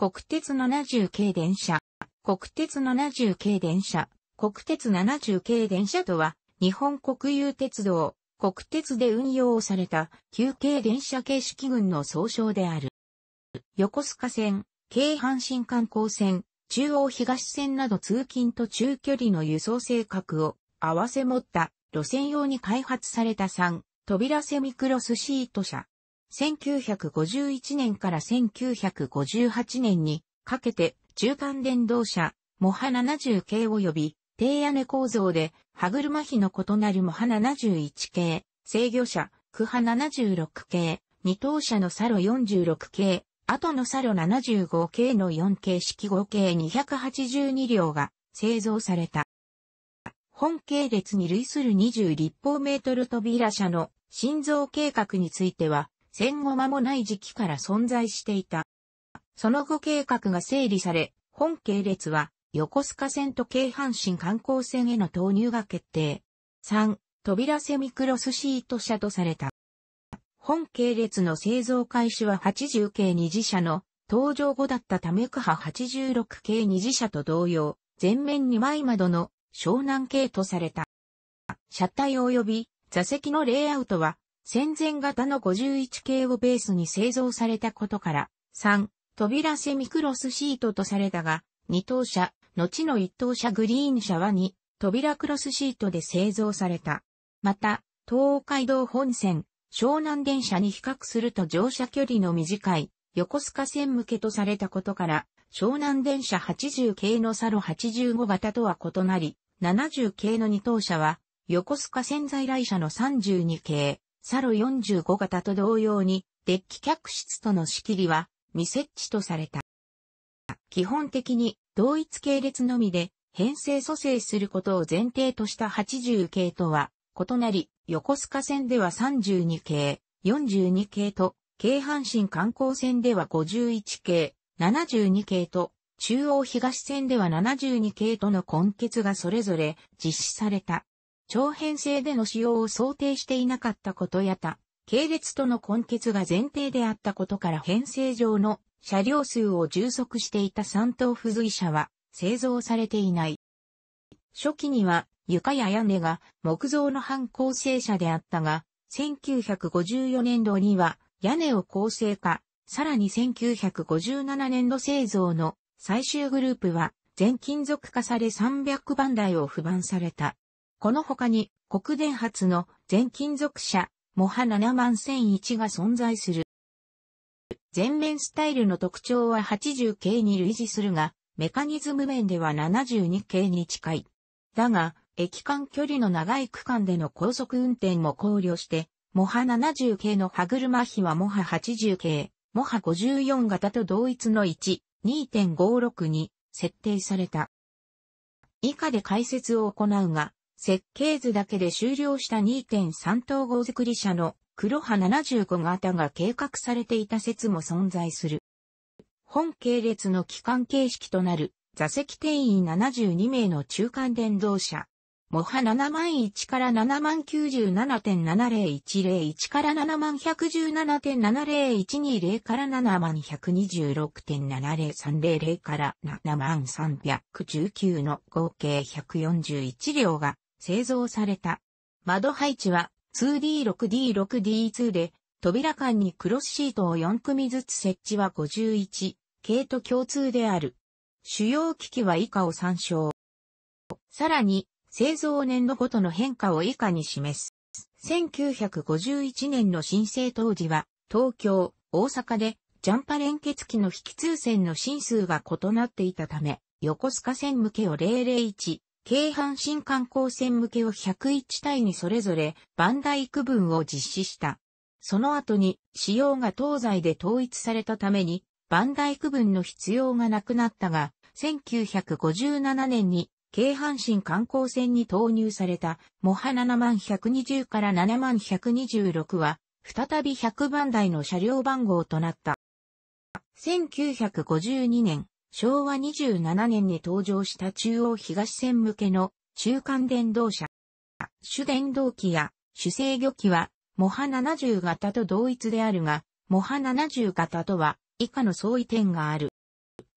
国鉄70系電車。国鉄70系電車。国鉄70系電車とは、日本国有鉄道、国鉄で運用された、旧系電車形式群の総称である。横須賀線、京阪神観光線、中央東線など通勤と中距離の輸送性格を合わせ持った路線用に開発された3、扉セミクロスシート車。1951年から1958年にかけて中間電動車、モハ70系及び低屋根構造で歯車比の異なるモハ71系、制御車、クハ76系、二等車のサロ46系、後のサロ75系の4系式合計282両が製造された。本系列に類する20立方メートル扉車の心臓計画については、戦後間もない時期から存在していた。その後計画が整理され、本系列は横須賀線と京阪神観光線への投入が決定。3、扉セミクロスシート車とされた。本系列の製造開始は80系2次車の登場後だったためくは86系2次車と同様、前面2枚窓の湘南系とされた。車体及び座席のレイアウトは戦前型の51系をベースに製造されたことから、3、扉セミクロスシートとされたが、2等車、後の1等車グリーン車は2、扉クロスシートで製造された。また、東海道本線、湘南電車に比較すると乗車距離の短い、横須賀線向けとされたことから、湘南電車80系のサロ85型とは異なり、70系の2等車は、横須賀線在来車の32系、サロ45型と同様に、デッキ客室との仕切りは未設置とされた。基本的に同一系列のみで編成蘇生することを前提とした80系とは異なり、横須賀線では32系、42系と、京阪神観光線では51系、72系と、中央東線では72系との根結がそれぞれ実施された。長編成での使用を想定していなかったことや他、系列との根結が前提であったことから編成上の車両数を充足していた三等付随車は製造されていない。初期には床や屋根が木造の半構成車であったが、1954年度には屋根を構成化、さらに1957年度製造の最終グループは全金属化され300番台を不番された。この他に、国電発の全金属車、モハ7万1001が存在する。全面スタイルの特徴は80系に類似するが、メカニズム面では72系に近い。だが、駅間距離の長い区間での高速運転も考慮して、モハ70系の歯車比はモハ80系、モハ54型と同一の1、2.56に設定された。以下で解説を行うが、設計図だけで終了した2.3等号作り車の黒波75型が計画されていた説も存在する。本系列の機関形式となる座席定員72名の中間電動車。モハ7万1から7 9 7 7 0 1 0から71117.70120から71126.70300から73119の合計141両が製造された。窓配置は 2D6D6D2 で、扉間にクロスシートを4組ずつ設置は51、系と共通である。主要機器は以下を参照。さらに、製造年度ごとの変化を以下に示す。1951年の申請当時は、東京、大阪で、ジャンパ連結機の引通線の進数が異なっていたため、横須賀線向けを001、京阪新観光船向けを101体にそれぞれバンダイ区分を実施した。その後に仕様が東西で統一されたためにバンダイ区分の必要がなくなったが、1957年に京阪神観光船に投入されたモハ7万120から7万126は、再び100番台の車両番号となった。1952年、昭和27年に登場した中央東線向けの中間電動車。主電動機や主制御機は、モハ70型と同一であるが、モハ70型とは以下の相違点がある。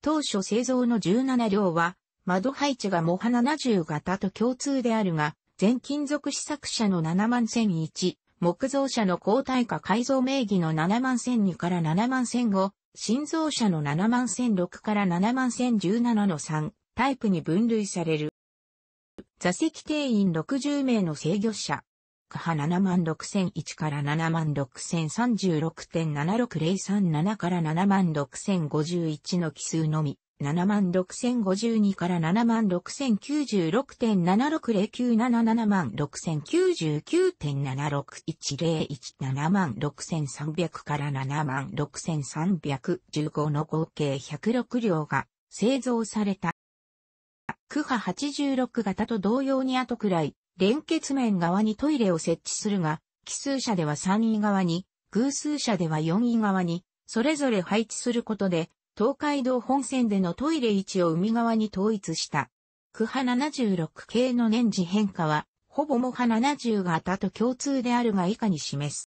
当初製造の17両は、窓配置がモハ70型と共通であるが、全金属試作車の7万1001、木造車の交代化改造名義の7万1002から7万1005、心臓者の7万1006から7万1017の3タイプに分類される。座席定員60名の制御者。区派7万6001から7万6036.76037から7万6051の奇数のみ。76,052から76,096.760977万6,099.7610177万6,300から7万6,315の合計106両が製造された。区ハ86型と同様に後くらい、連結面側にトイレを設置するが、奇数車では3位側に、偶数車では4位側に、それぞれ配置することで、東海道本線でのトイレ位置を海側に統一した。区派76系の年次変化は、ほぼも派70型と共通であるが以下に示す。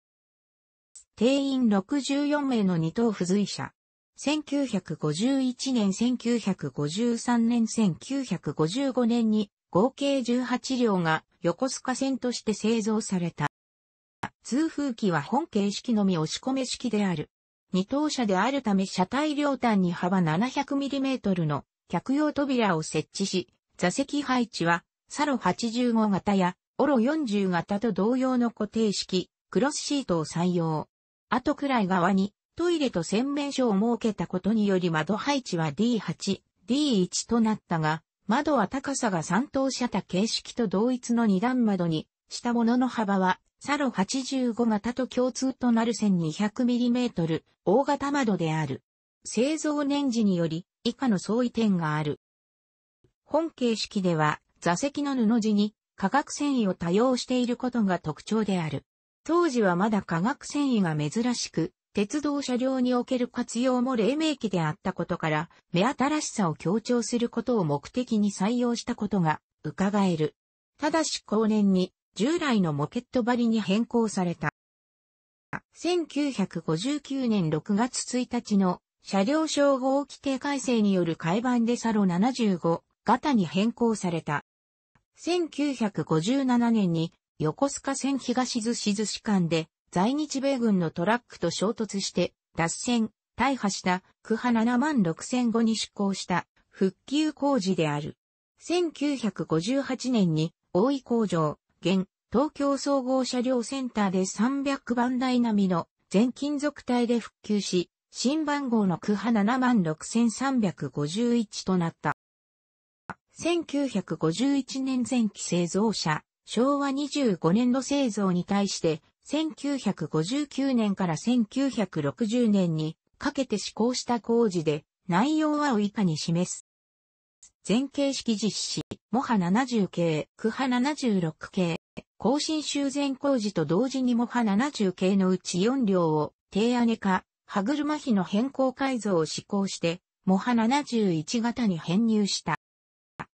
定員64名の二等付随者。1951年、1953年、1955年に合計18両が横須賀線として製造された。通風機は本形式のみ押し込め式である。二等車であるため車体両端に幅 700mm の客用扉を設置し、座席配置は、サロ85型や、オロ40型と同様の固定式、クロスシートを採用。後くらい側に、トイレと洗面所を設けたことにより窓配置は D8、D1 となったが、窓は高さが三等車多形式と同一の二段窓に、したものの幅はサロ85型と共通となる 1200mm 大型窓である。製造年次により以下の相違点がある。本形式では座席の布地に化学繊維を多用していることが特徴である。当時はまだ化学繊維が珍しく、鉄道車両における活用も黎明期であったことから、目新しさを強調することを目的に採用したことが伺える。ただし後年に従来のモケット張りに変更された。1959年6月1日の車両称号規定改正による改版でサロ75型に変更された。1957年に横須賀線東寿司寿司間で在日米軍のトラックと衝突して脱線、大破した区派7万6000に出港した復旧工事である。1958年に大井工場、現、東京総合車両センターで300番台並みの全金属体で復旧し、新番号の区波76351となった。1951年前期製造車、昭和25年度製造に対して、1959年から1960年にかけて施行した工事で内容は以下に示す。全形式実施。モハ70系、クハ76系、更新修繕工事と同時にモハ70系のうち4両を、低屋げ化、歯車比の変更改造を施行して、モハ71型に編入した。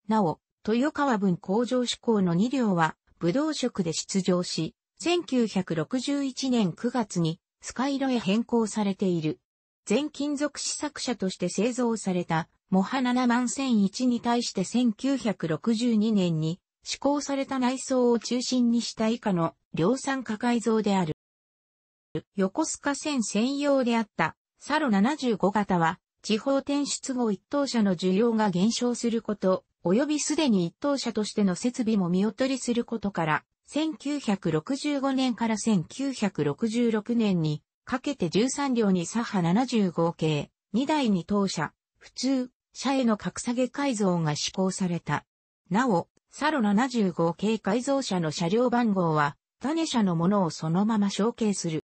なお、豊川分工場施行の2両は、武道色で出場し、1961年9月に、スカイロへ変更されている。全金属試作車として製造されたモハ7万1001に対して1962年に施行された内装を中心にした以下の量産化改造である。横須賀線専用であったサロ75型は地方転出後一等車の需要が減少すること、及びすでに一等車としての設備も見劣りすることから、1965年から1966年にかけて13両に左派75系、2台に当車、普通、社への格下げ改造が施行された。なお、サロ75系改造車の車両番号は、種車のものをそのまま承継する。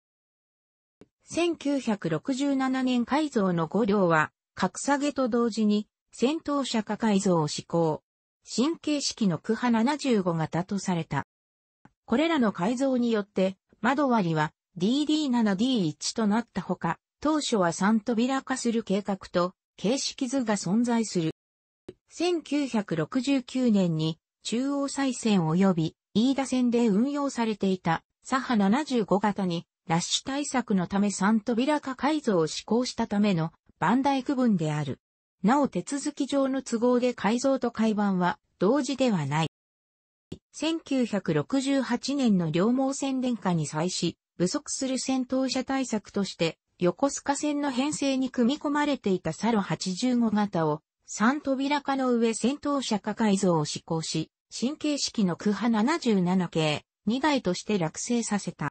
1967年改造の5両は、格下げと同時に、戦闘車化改造を施行。新形式のクハ75型とされた。これらの改造によって、窓割りは DD7D1 となったほか、当初は3扉化する計画と、形式図が存在する。1969年に中央再線及び飯田線で運用されていた左派75型にラッシュ対策のため3扉化改造を施行したための万代区分である。なお手続き上の都合で改造と改版は同時ではない。1968年の両毛線電化に際し、不足する戦闘車対策として横須賀線の編成に組み込まれていたサロ85型を、3扉化の上先頭車化改造を施行し、新形式のクハ77系、2台として落成させた。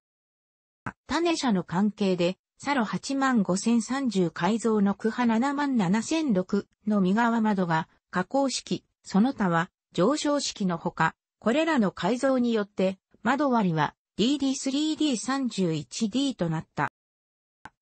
種車の関係で、サロ85030改造のクハ77006の右側窓が加工式、その他は上昇式のほか、これらの改造によって窓割りは DD3D31D となった。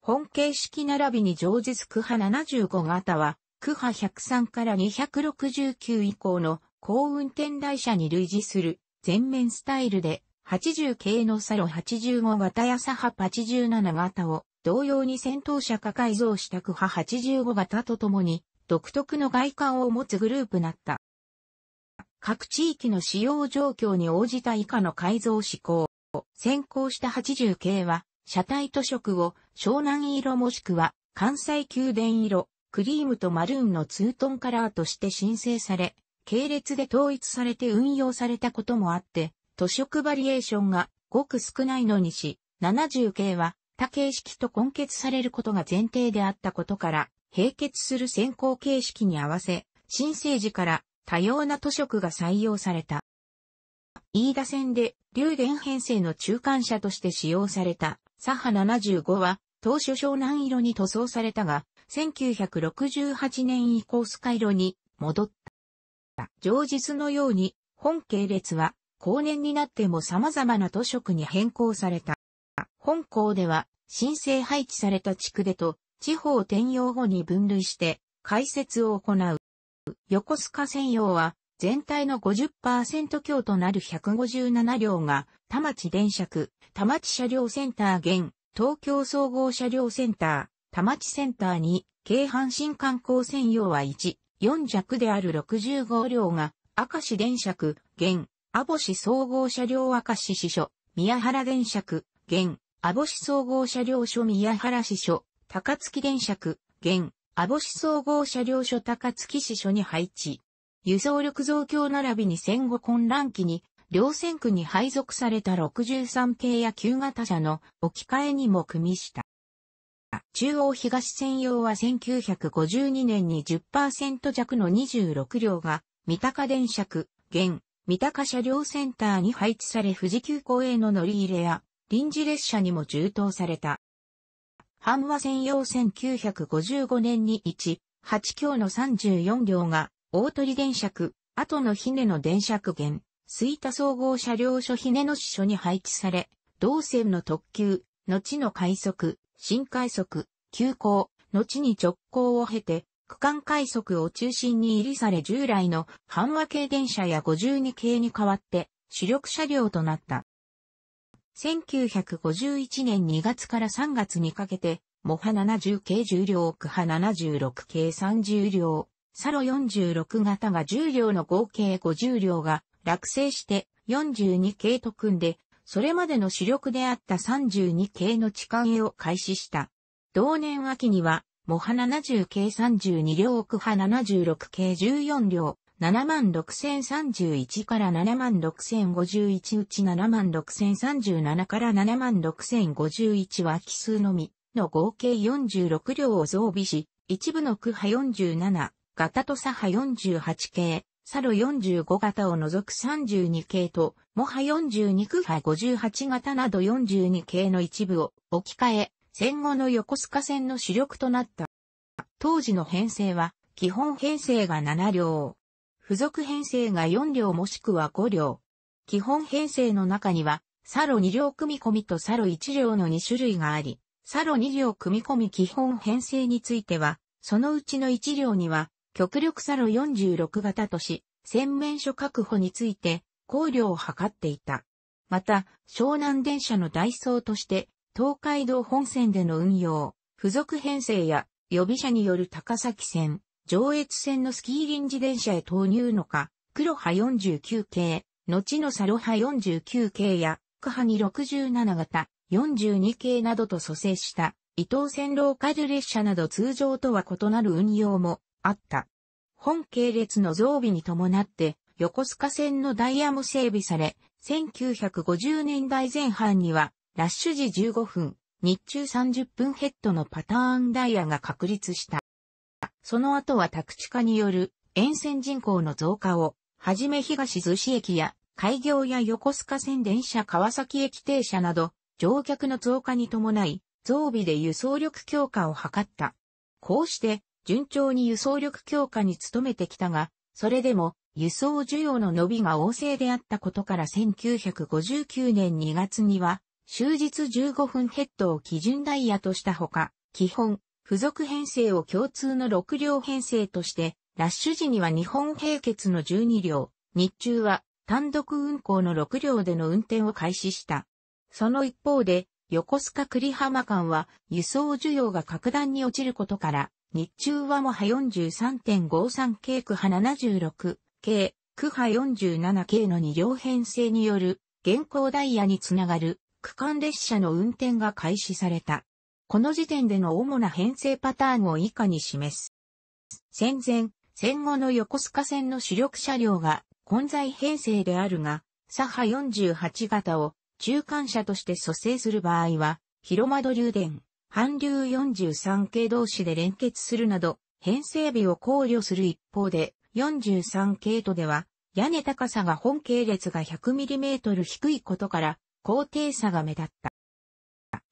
本形式並びに乗じ区派75型は、区派103から269以降の高運転台車に類似する全面スタイルで、80系のサロ85型やサハ87型を同様に戦闘車化改造した区派85型とともに独特の外観を持つグループなった。各地域の使用状況に応じた以下の改造向行、先行した80系は車体塗色を湘南色もしくは関西宮殿色、クリームとマルーンのツートンカラーとして申請され、系列で統一されて運用されたこともあって、塗色バリエーションがごく少ないのにし、70系は多形式と根結されることが前提であったことから、並結する先行形式に合わせ、新生時から多様な塗色が採用された。飯田線で、竜電編成の中間車として使用された、サハ75は、当初湘南色に塗装されたが、1968年以降スカ色に戻った。上日のように、本系列は、後年になっても様々な図色に変更された。本校では、申請配置された地区でと、地方転用後に分類して、解説を行う。横須賀専用は、全体の50%強となる157両が、田町電車区、田町車両センター現、東京総合車両センター、田町センターに、京阪神観光専用は1、4弱である65両が、明石電車区、現、網市総合車両明石支所、宮原電車区、現、網市総合車両所宮原支所、高槻電車区、現、網市総合車両所高槻支所に配置。輸送力増強並びに戦後混乱期に両線区に配属された63系や旧型車の置き換えにも組みした。中央東専用は1952年に10%弱の26両が三鷹電車区、現、三鷹車両センターに配置され富士急行への乗り入れや臨時列車にも充当された。半和専用1955年に1、8強の34両が、大鳥電車区、後の姫の電車区間、水田総合車両所ひねの支所に配置され、同線の特急、後の快速、新快速、急行、後に直行を経て、区間快速を中心に入りされ従来の半和系電車や52系に代わって主力車両となった。1951年2月から3月にかけて、モハ70系重量、クハ76系30両、サロ46型が重量両の合計50両が落成して42系と組んで、それまでの主力であった32系の地下へを開始した。同年秋には、モハ70系32両、奥派76系14両、76,031から76,051うち76,037から76,051は奇数のみの合計46両を増備し、一部の区派47、型とサ派48系、サロ45型を除く32系と、モハ42区派58型など42系の一部を置き換え、戦後の横須賀線の主力となった。当時の編成は、基本編成が7両。付属編成が4両もしくは5両。基本編成の中には、サロ2両組込みとサロ1両の2種類があり、サロ2両組込み基本編成については、そのうちの1両には、極力サロ46型とし、洗面所確保について考慮を図っていた。また、湘南電車の代走として、東海道本線での運用、付属編成や予備車による高崎線、上越線のスキー臨時電車へ投入のか、黒波49系、後のサロ波49系や、クハに67型、42系などと蘇生した、伊東線ローカル列車など通常とは異なる運用もあった。本系列の増備に伴って、横須賀線のダイヤも整備され、1950年代前半には、ラッシュ時15分、日中30分ヘッドのパターンダイヤが確立した。その後は宅地化による沿線人口の増加を、はじめ東逗子駅や、開業や横須賀線電車川崎駅停車など、乗客の増加に伴い、増備で輸送力強化を図った。こうして、順調に輸送力強化に努めてきたが、それでも輸送需要の伸びが旺盛であったことから1959年2月には、終日15分ヘッドを基準ダイヤとしたほか、基本、付属編成を共通の6両編成として、ラッシュ時には日本平決の12両、日中は単独運行の6両での運転を開始した。その一方で、横須賀栗浜間は輸送需要が格段に落ちることから、日中はもは43.53系区派76系、区派47系の2両編成による現行ダイヤにつながる区間列車の運転が開始された。この時点での主な編成パターンを以下に示す。戦前、戦後の横須賀線の主力車両が混在編成であるが、左派48型を中間車として蘇生する場合は、広窓流電、韓流43系同士で連結するなど、編成日を考慮する一方で、43系とでは、屋根高さが本系列が 100mm 低いことから、高低差が目立った。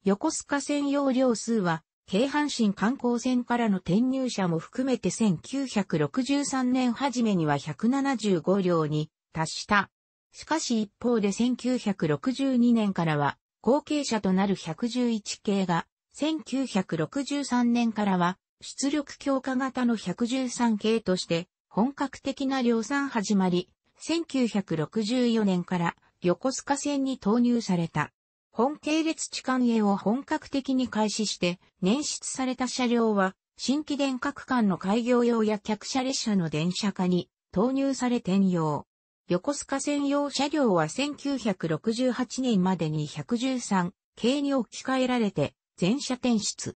横須賀専用量数は、京阪神観光船からの転入者も含めて1963年初めには175両に達した。しかし一方で1962年からは後継者となる111系が1963年からは出力強化型の113系として本格的な量産始まり、1964年から横須賀線に投入された。本系列地換営を本格的に開始して、捻出された車両は、新規電化区間の開業用や客車列車の電車化に投入され転用。横須賀専用車両は1968年までに113系に置き換えられて、全社転出。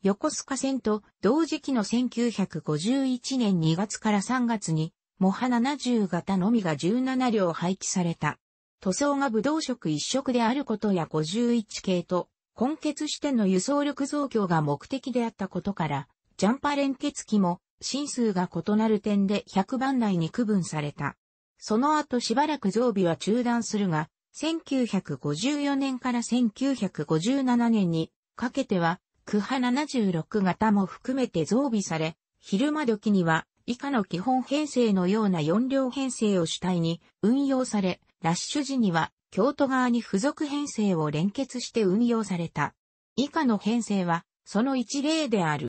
横須賀線と同時期の1951年2月から3月に、モハ70型のみが17両配置された。塗装が武道色一色であることや51系と、根結しての輸送力増強が目的であったことから、ジャンパ連結機も、進数が異なる点で100番内に区分された。その後しばらく増備は中断するが、1954年から1957年にかけては、クハ76型も含めて増備され、昼間時には以下の基本編成のような4両編成を主体に運用され、ラッシュ時には京都側に付属編成を連結して運用された。以下の編成はその一例である。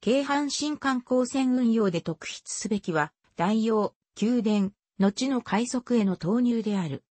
京阪新観光船運用で特筆すべきは、大洋、宮殿、後の快速への投入である。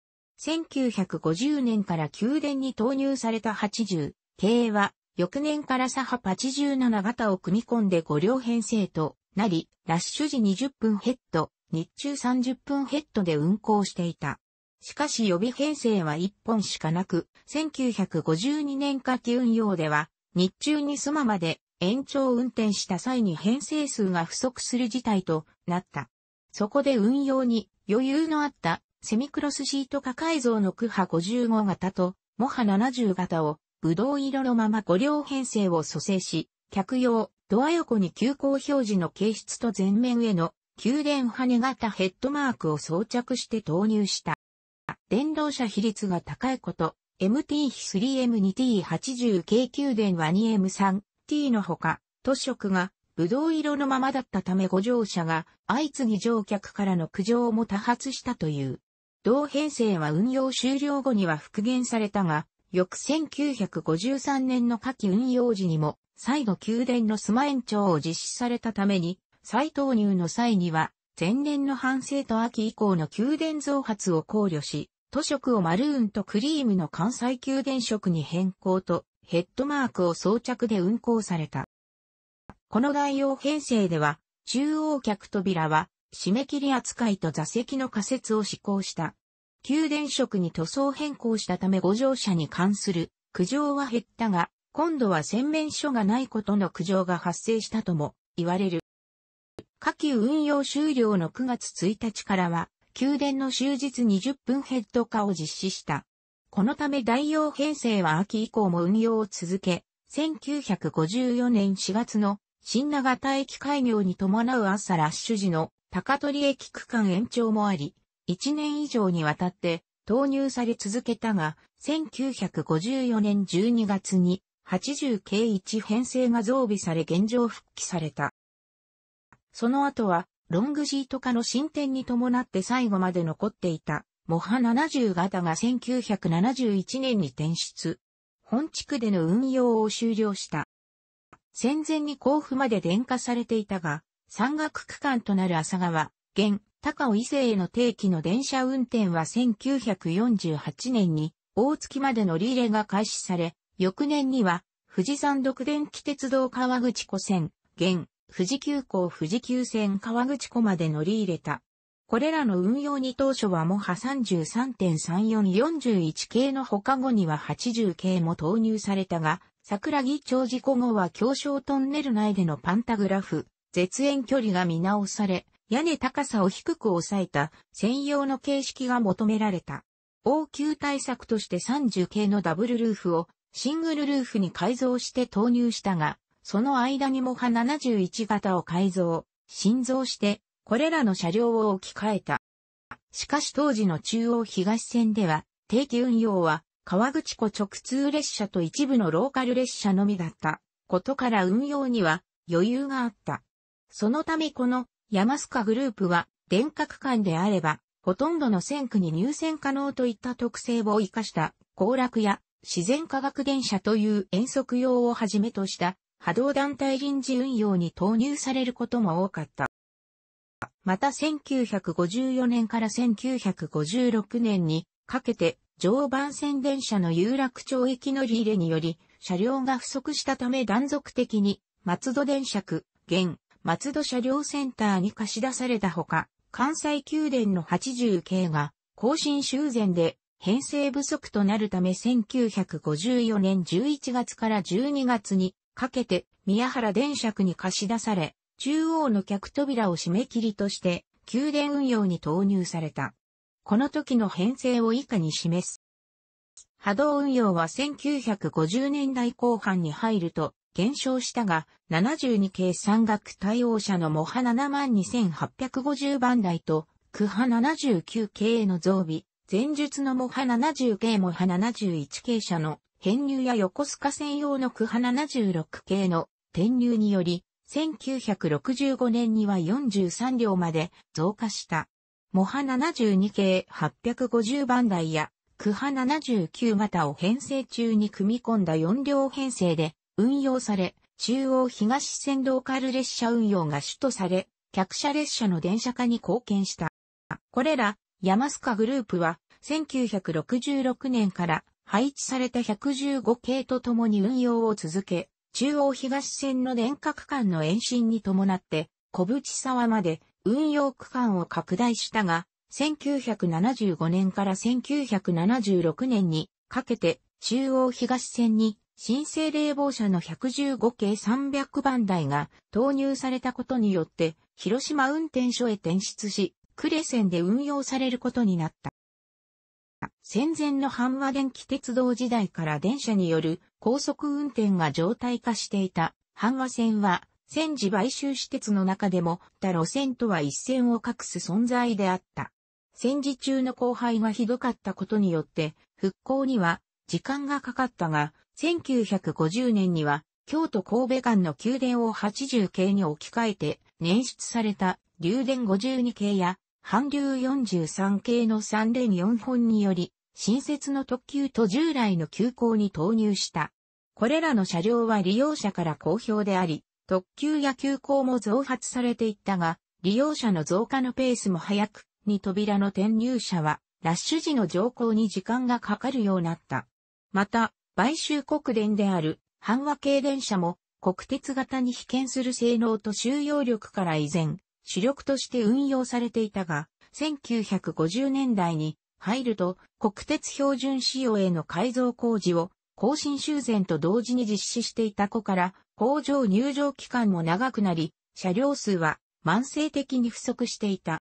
1950年から宮殿に投入された80、経営は、翌年から左派87型を組み込んで5両編成となり、ラッシュ時20分ヘッド、日中30分ヘッドで運行していた。しかし予備編成は1本しかなく、1952年夏季運用では、日中にスマまで延長運転した際に編成数が不足する事態となった。そこで運用に余裕のあったセミクロスシート化改造の区派55型とモハ70型をぶどう色のまま5両編成を蘇生し、客用、ドア横に急行表示の形質と前面への給電羽型ヘッドマークを装着して投入した。電動車比率が高いこと、MT 比 3M2T80 k 給電は 2M3T のほか、塗色がブドウ色のままだったためご乗車が相次ぎ乗客からの苦情も多発したという。同編成は運用終了後には復元されたが、翌1953年の夏季運用時にも、再度宮殿の須磨延長を実施されたために、再投入の際には、前年の反省と秋以降の宮殿増発を考慮し、塗色をマルーンとクリームの関西宮殿色に変更と、ヘッドマークを装着で運行された。この概要編成では、中央客扉は、締め切り扱いと座席の仮設を施行した。給電職に塗装変更したためご乗車に関する苦情は減ったが、今度は洗面所がないことの苦情が発生したとも言われる。下級運用終了の9月1日からは、給電の終日20分ヘッド化を実施した。このため代用編成は秋以降も運用を続け、1954年4月の新長田駅開業に伴う朝ラッシュ時の高取駅区間延長もあり、1年以上にわたって投入され続けたが、1954年12月に 80K1 編成が増備され現状復帰された。その後は、ロングシート化の進展に伴って最後まで残っていた、モハ70型が1971年に転出。本地区での運用を終了した。戦前に甲府まで電化されていたが、山岳区間となる浅川、現、高尾伊勢への定期の電車運転は1948年に大月まで乗り入れが開始され、翌年には富士山独電気鉄道川口湖線、現、富士急行富士急線川口湖まで乗り入れた。これらの運用に当初はモハ33.3441系の他後には80系も投入されたが、桜木町事故後は京商トンネル内でのパンタグラフ、絶縁距離が見直され、屋根高さを低く抑えた専用の形式が求められた。応急対策として30系のダブルルーフをシングルルーフに改造して投入したが、その間にもハ71型を改造、新造して、これらの車両を置き換えた。しかし当時の中央東線では、定期運用は、川口湖直通列車と一部のローカル列車のみだったことから運用には余裕があった。そのためこの山須賀グループは、電格間であれば、ほとんどの線区に入線可能といった特性を活かした、行楽や自然科学電車という遠足用をはじめとした、波動団体臨時運用に投入されることも多かった。また1954年から1956年にかけて常磐線電車の有楽町駅乗り入れにより車両が不足したため断続的に松戸電車区、現松戸車両センターに貸し出されたほか、関西宮殿の80系が、更新修繕で、編成不足となるため1954年11月から12月にかけて宮原電車区に貸し出され、中央の客扉を締め切りとして宮殿運用に投入された。この時の編成を以下に示す。波動運用は1950年代後半に入ると減少したが、72系山岳対応車のモハ72850番台と、クハ79系への増備、前述のモハ70系モハ71系車の編入や横須賀専用のクハ76系の転入により、1965年には43両まで増加した。モハ72系850番台や、クハ79型を編成中に組み込んだ4両編成で、運用され、中央東線ローカル列車運用が主とされ、客車列車の電車化に貢献した。これら、山スカグループは、1966年から配置された115系とともに運用を続け、中央東線の電化区間の延伸に伴って、小淵沢まで運用区間を拡大したが、1975年から1976年にかけて中央東線に新生冷房車の115系300番台が投入されたことによって、広島運転所へ転出し、呉線で運用されることになった。戦前の阪和電気鉄道時代から電車による高速運転が常態化していた阪和線は、戦時買収施設の中でも他路線とは一線を画す存在であった。戦時中の荒廃がひどかったことによって、復興には時間がかかったが、1950年には、京都神戸間の宮殿を80系に置き換えて、捻出された、流殿52系や、半流43系の3連4本により、新設の特急と従来の急行に投入した。これらの車両は利用者から好評であり、特急や急行も増発されていったが、利用者の増加のペースも早く、に扉の転入者は、ラッシュ時の乗降に時間がかかるようになった。また、買収国電である阪和系電車も国鉄型に被験する性能と収容力から以前、主力として運用されていたが、1950年代に入ると国鉄標準仕様への改造工事を更新修繕と同時に実施していた子から工場入場期間も長くなり、車両数は慢性的に不足していた。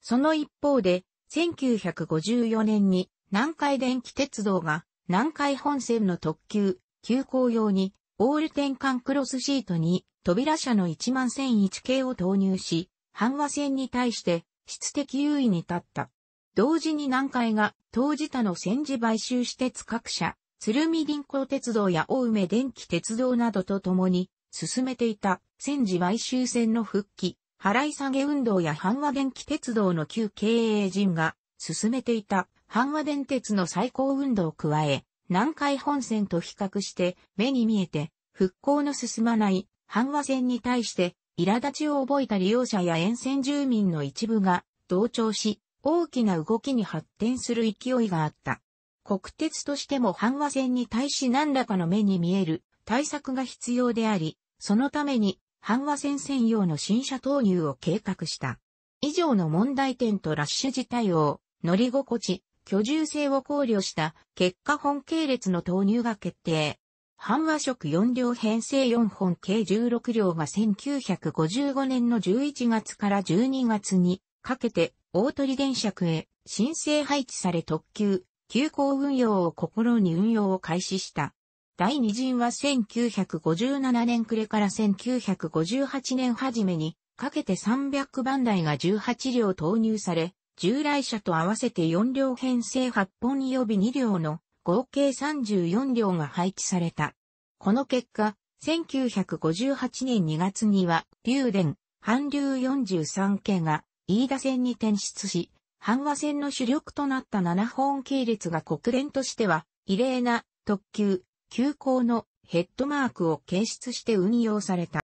その一方で、1954年に南海電気鉄道が南海本線の特急、急行用に、オール転換クロスシートに、扉車の1万1001系を投入し、阪和線に対して、質的優位に立った。同時に南海が、当時他の戦時買収施設各社、鶴見銀行鉄道や大梅電気鉄道などと共に、進めていた戦時買収線の復帰、払い下げ運動や阪和電気鉄道の旧経営陣が進めていた阪和電鉄の最高運動を加え、南海本線と比較して目に見えて復興の進まない阪和線に対して苛立ちを覚えた利用者や沿線住民の一部が同調し大きな動きに発展する勢いがあった。国鉄としても阪和線に対し何らかの目に見える対策が必要であり、そのために阪和線専用の新車投入を計画した。以上の問題点とラッシュ自体を乗り心地、居住性を考慮した結果本系列の投入が決定。半和色4両編成4本計16両が1955年の11月から12月にかけて大鳥電車区へ申請配置され特急、急行運用を心に運用を開始した。第二陣は1957年暮れから1958年初めにかけて300番台が18両投入され、従来車と合わせて4両編成8本及び2両の合計34両が配置された。この結果、1958年2月には、竜電、半流43系が、飯田線に転出し、阪和線の主力となった7本系列が国連としては、異例な特急、急行のヘッドマークを掲出して運用された。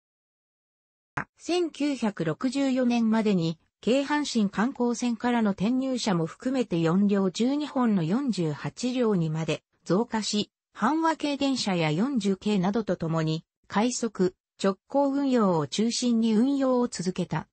1964年までに京阪神観光船からの転入者も含めて4両12本の48両にまで増加し、半和系電車や40系などとともに、快速、直行運用を中心に運用を続けた。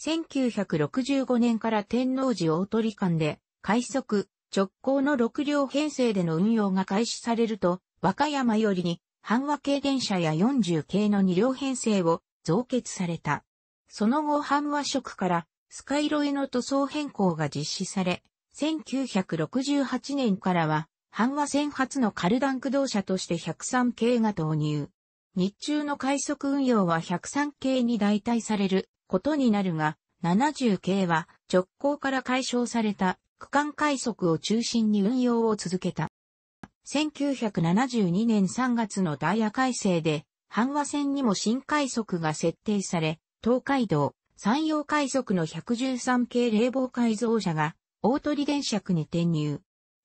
1965年から天王寺大鳥間で、快速、直行の6両編成での運用が開始されると、和歌山よりに、半和系電車や40系の2両編成を増結された。その後半和色からスカイロへの塗装変更が実施され、1968年からは、版和線初のカルダン駆動車として103系が投入。日中の快速運用は103系に代替されることになるが、70系は直行から解消された区間快速を中心に運用を続けた。1972年3月のダイヤ改正で、阪和線にも新快速が設定され、東海道、山陽海賊の113系冷房改造車が、大鳥電車区に転入。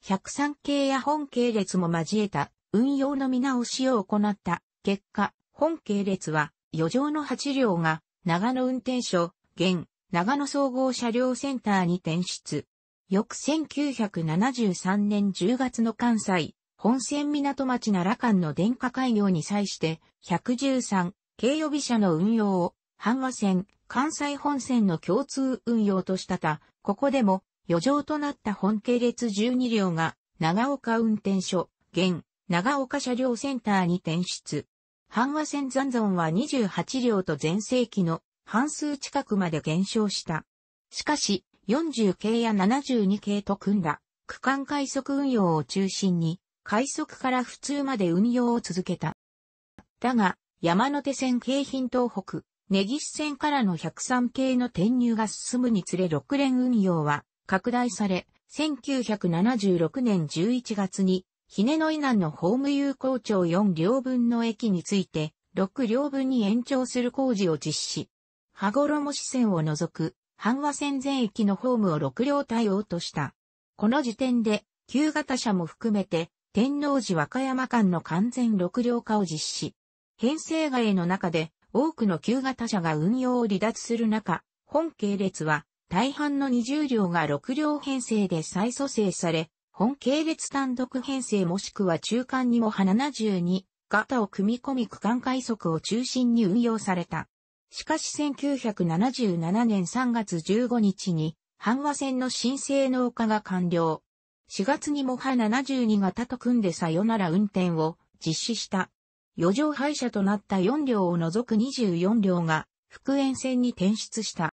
103系や本系列も交えた運用の見直しを行った結果、本系列は余剰の8両が長野運転所、現長野総合車両センターに転出。翌1973年10月の関西、本線港町奈良間の電化開業に際して、113、軽予備車の運用を、阪和線、関西本線の共通運用としたた、ここでも余剰となった本系列12両が長岡運転所、現、長岡車両センターに転出。阪和線残存は28両と前世紀の半数近くまで減少した。しかし、40系や72系と組んだ区間快速運用を中心に、快速から普通まで運用を続けた。だが、山手線京浜東北、根岸線からの103系の転入が進むにつれ6連運用は拡大され、1976年11月に、ひねの以南のホーム有効町4両分の駅について、6両分に延長する工事を実施。羽衣支線を除く、阪和線全駅のホームを6両対応とした。この時点で、旧型車も含めて、天王寺和歌山間の完全6両化を実施。編成外の中で、多くの旧型車が運用を離脱する中、本系列は大半の20両が6両編成で再組成され、本系列単独編成もしくは中間にも72型を組み込み区間快速を中心に運用された。しかし1977年3月15日に、阪和線の新性能化が完了。4月にもハ72型と組んでさよなら運転を実施した。余剰廃車となった4両を除く24両が福塩線に転出した。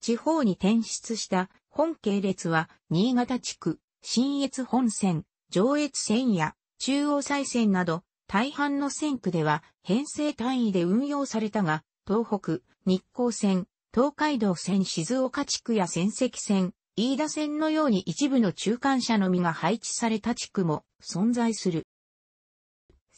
地方に転出した本系列は新潟地区、新越本線、上越線や中央西線など大半の線区では編成単位で運用されたが、東北、日光線、東海道線静岡地区や仙石線、飯田線のように一部の中間車のみが配置された地区も存在する。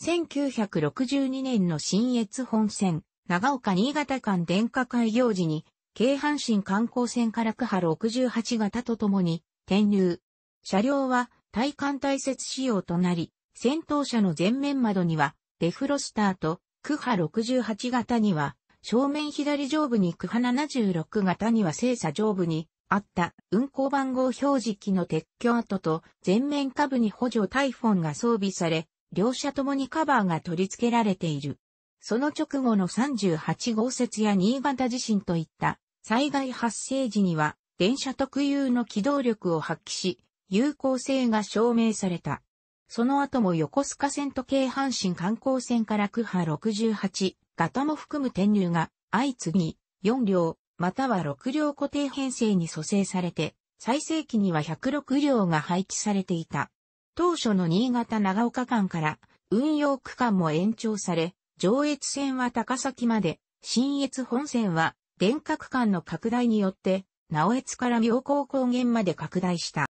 1962年の新越本線、長岡新潟間電化開業時に、京阪神観光船から区波68型とともに転入。車両は対艦大雪仕様となり、先頭車の前面窓にはデフロスターと区波68型には正面左上部に区波76型には正査上部にあった運行番号表示機の撤去跡と前面下部に補助タイフォンが装備され、両者ともにカバーが取り付けられている。その直後の38号節や新潟地震といった災害発生時には電車特有の機動力を発揮し、有効性が証明された。その後も横須賀線と京阪神観光線から区波68型も含む転入が相次ぎ4両または6両固定編成に蘇生されて最盛期には106両が配置されていた。当初の新潟長岡間から運用区間も延長され、上越線は高崎まで、新越本線は電化区間の拡大によって、直越から妙高高原まで拡大した。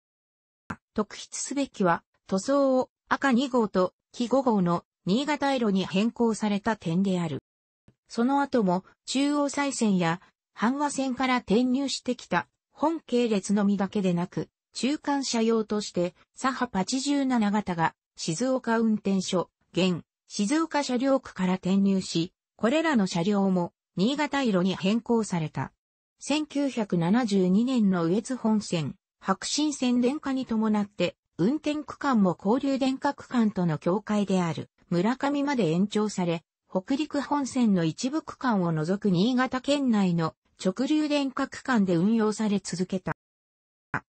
特筆すべきは、塗装を赤2号と木5号の新潟色に変更された点である。その後も中央再線や阪和線から転入してきた本系列のみだけでなく、中間車用として、サハ87型が静岡運転所、現、静岡車両区から転入し、これらの車両も新潟色に変更された。1972年の上越本線、白新線電化に伴って、運転区間も交流電化区間との境界である村上まで延長され、北陸本線の一部区間を除く新潟県内の直流電化区間で運用され続けた。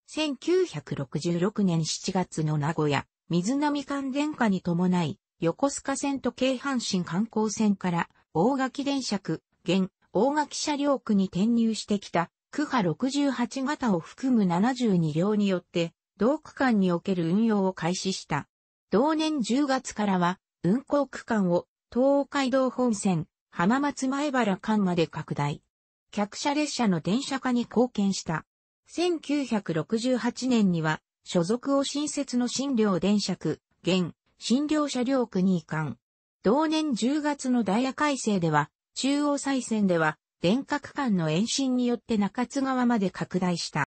1966年7月の名古屋、水波間電化に伴い、横須賀線と京阪神観光線から大垣電車区、現大垣車両区に転入してきた、区波68型を含む72両によって、同区間における運用を開始した。同年10月からは、運行区間を東海道本線、浜松前原間まで拡大。客車列車の電車化に貢献した。1968年には、所属を新設の診療電車区、現、診療車両区に移管。同年10月のダイヤ改正では、中央再線では、電化間の延伸によって中津川まで拡大した。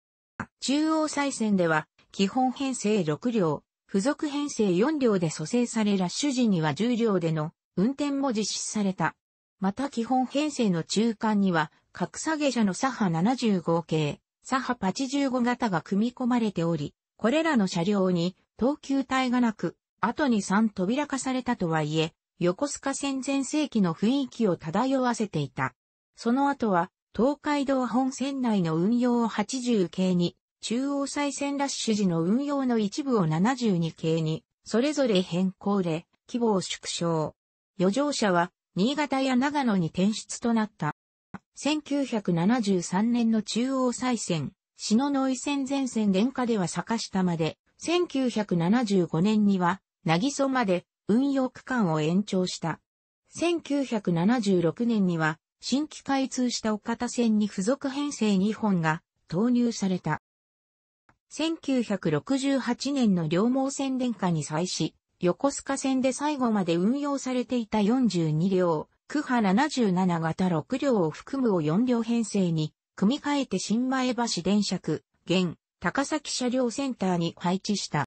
中央再線では、基本編成6両、付属編成4両で蘇生されラッシュ時には10両での運転も実施された。また基本編成の中間には、格下げ車の左派75系、サハ85型が組み込まれており、これらの車両に等級体がなく、後に3扉化されたとはいえ、横須賀線全盛期の雰囲気を漂わせていた。その後は、東海道本線内の運用を80系に、中央再線ラッシュ時の運用の一部を72系に、それぞれ変更で、規模を縮小。余剰車は、新潟や長野に転出となった。1973年の中央再選、篠ノ井線前線電下では坂下まで、1975年には、渚まで運用区間を延長した。1976年には、新規開通した岡田線に付属編成2本が投入された。1968年の両毛線電下に際し、横須賀線で最後まで運用されていた42両、区波77型6両を含むを4両編成に、組み替えて新前橋電車区、現、高崎車両センターに配置した。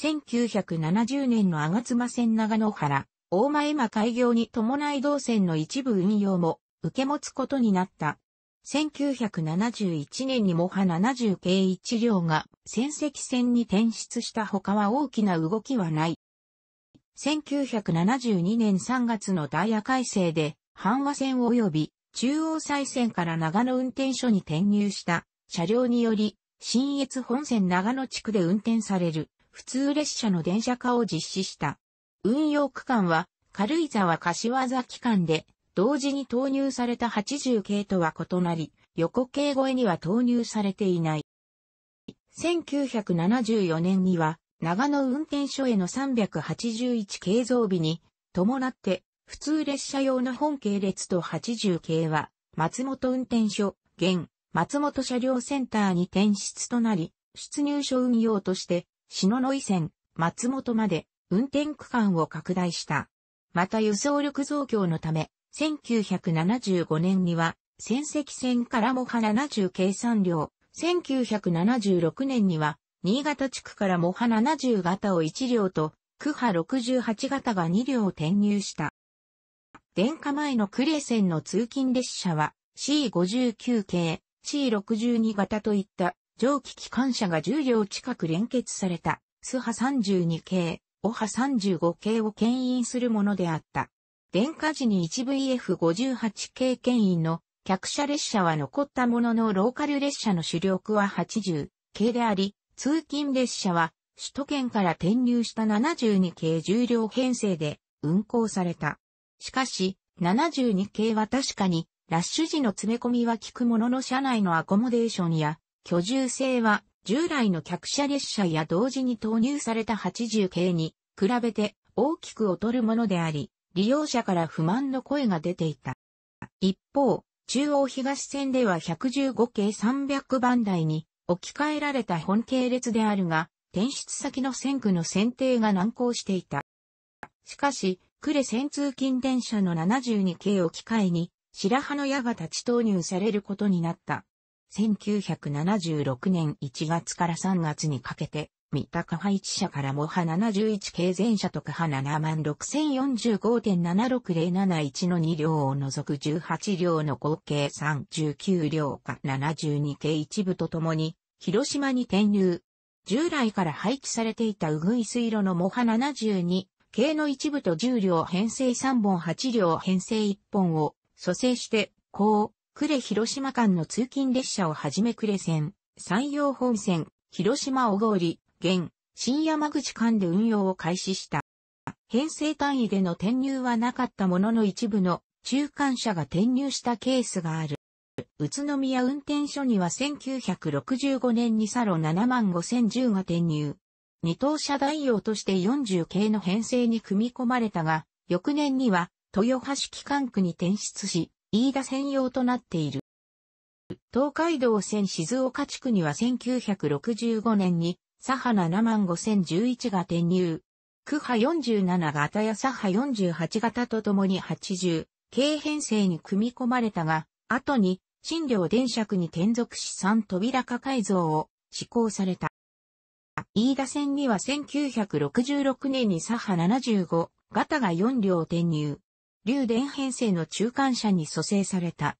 1970年の吾妻線長野原、大前間開業に伴い同線の一部運用も受け持つことになった。1971年にも波70系1両が戦績線に転出した他は大きな動きはない。1972年3月のダイヤ改正で、阪和線及び中央再線から長野運転所に転入した車両により、新越本線長野地区で運転される普通列車の電車化を実施した。運用区間は軽井沢柏崎間で同時に投入された80系とは異なり、横系越えには投入されていない。1974年には長野運転所への381系増備に、伴って、普通列車用の本系列と80系は、松本運転所、現、松本車両センターに転出となり、出入所運用として、篠ノ井線、松本まで、運転区間を拡大した。また輸送力増強のため、1975年には、仙石線からもは70計算量、1976年には、新潟地区からモハ70型を1両と、クハ68型が2両転入した。電化前のク呉線の通勤列車は C59 系、C62 型といった蒸気機関車が10両近く連結された、スハ32系、オハ35系を牽引するものであった。電化時に 1VF58 系牽引の客車列車は残ったもののローカル列車の主力は80系であり、通勤列車は首都圏から転入した72系重量編成で運行された。しかし、72系は確かにラッシュ時の詰め込みは効くものの車内のアコモデーションや居住性は従来の客車列車や同時に投入された80系に比べて大きく劣るものであり、利用者から不満の声が出ていた。一方、中央東線では115系300番台に置き換えられた本系列であるが、転出先の線区の選定が難航していた。しかし、呉線通勤電車の72系を機会に、白羽の矢が立ち投入されることになった。1976年1月から3月にかけて、三鷹配1社からモハ71系全社特派76045.76071の2両を除く18両の合計3 9両か72系一部とともに、広島に転入。従来から廃棄されていたうぐい水路のモハ72系の一部と10両編成3本8両編成1本を蘇生して、こう、呉広島間の通勤列車をはじめ呉線、山陽本線、広島小郡、現、新山口間で運用を開始した。編成単位での転入はなかったものの一部の中間車が転入したケースがある。宇都宮運転所には1965年にサロ7万5010が転入。二等車代用として40系の編成に組み込まれたが、翌年には豊橋機関区に転出し、飯田専用となっている。東海道線静岡地区には1965年に、サハ7万5011が転入。区派47型やサハ48型とともに80、軽編成に組み込まれたが、後に新両電区に転属し3扉化改造を施行された。飯田線には1966年に左派75、型が4両転入。流電編成の中間車に蘇生された。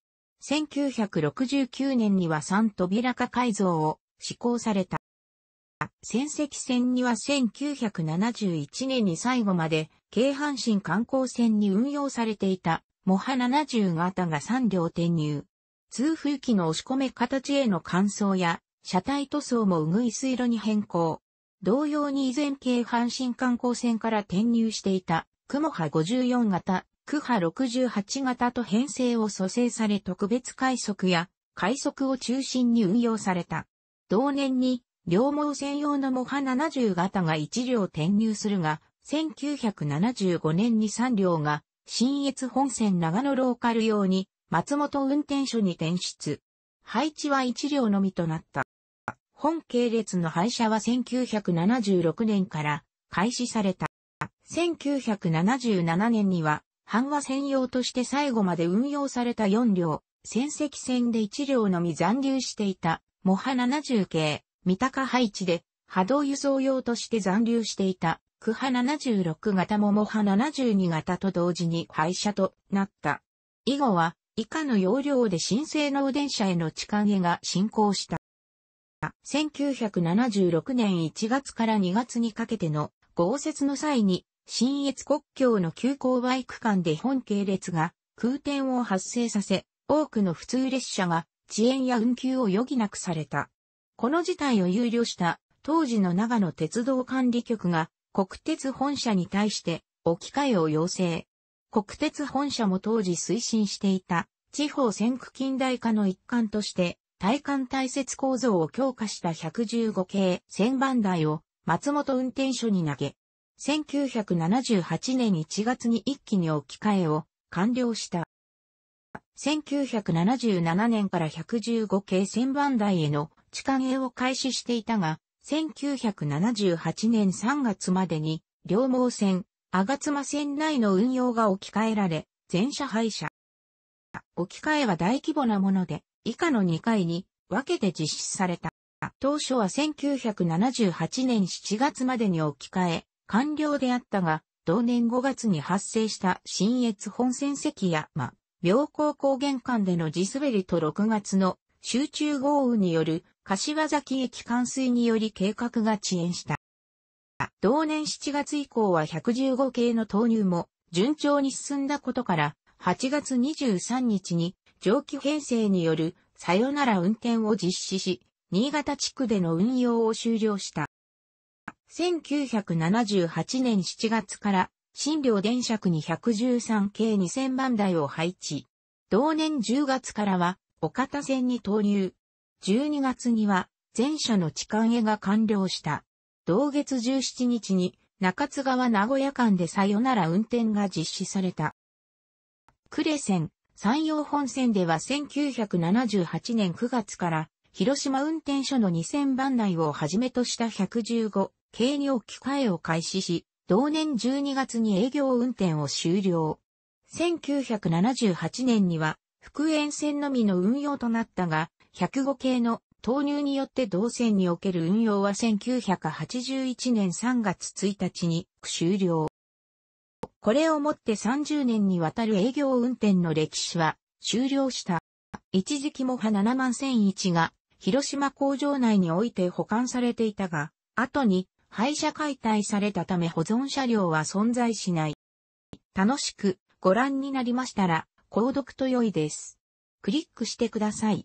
1969年には3扉化改造を施行された。戦績線には1971年に最後まで、京阪神観光線に運用されていた、モハ70型が3両転入。通風機の押し込め形への乾燥や、車体塗装もうぐい水色に変更。同様に以前京阪神観光船から転入していた、雲波54型、ク波68型と編成を蘇生され特別快速や、快速を中心に運用された。同年に、両毛専用のモハ70型が1両転入するが、1975年に3両が、新越本線長野ローカル用に松本運転所に転出。配置は1両のみとなった。本系列の廃車は1976年から開始された。1977年には、阪和専用として最後まで運用された4両、戦績戦で1両のみ残留していた、モハ70系、三鷹配置で、波動輸送用として残留していた、クハ76型もモハ72型と同時に廃車となった。以後は、以下の要領で新生の電車への地下げが進行した。1976年1月から2月にかけての豪雪の際に、新越国境の急行バイク間で本系列が空転を発生させ、多くの普通列車が遅延や運休を余儀なくされた。この事態を憂慮した当時の長野鉄道管理局が国鉄本社に対して置き換えを要請。国鉄本社も当時推進していた地方先区近代化の一環として体幹大切構造を強化した115系1000番台を松本運転所に投げ、1978年1月に一機に置き換えを完了した。1977年から115系1000番台への地下営を開始していたが、1978年3月までに両毛線吾妻線内の運用が置き換えられ、全車廃車。置き換えは大規模なもので、以下の2回に分けて実施された。当初は1978年7月までに置き換え、完了であったが、同年5月に発生した新越本線関や、ま、妙高高原間での地滑りと6月の集中豪雨による柏崎駅冠水により計画が遅延した。同年7月以降は115系の投入も順調に進んだことから、8月23日に蒸気編成によるさよなら運転を実施し、新潟地区での運用を終了した。1978年7月から新両電車区に113系2000番台を配置。同年10月からは岡田線に投入。12月には全車の置換へが完了した。同月17日に中津川名古屋間でさよなら運転が実施された。呉線、山陽本線では1978年9月から広島運転所の2000番内をはじめとした115軽量機械を開始し、同年12月に営業運転を終了。1978年には、福塩線のみの運用となったが、105系の投入によって同線における運用は1981年3月1日に終了。これをもって30年にわたる営業運転の歴史は終了した。一時期もは7万1001が広島工場内において保管されていたが、後に廃車解体されたため保存車両は存在しない。楽しくご覧になりましたら、購読と良いです。クリックしてください。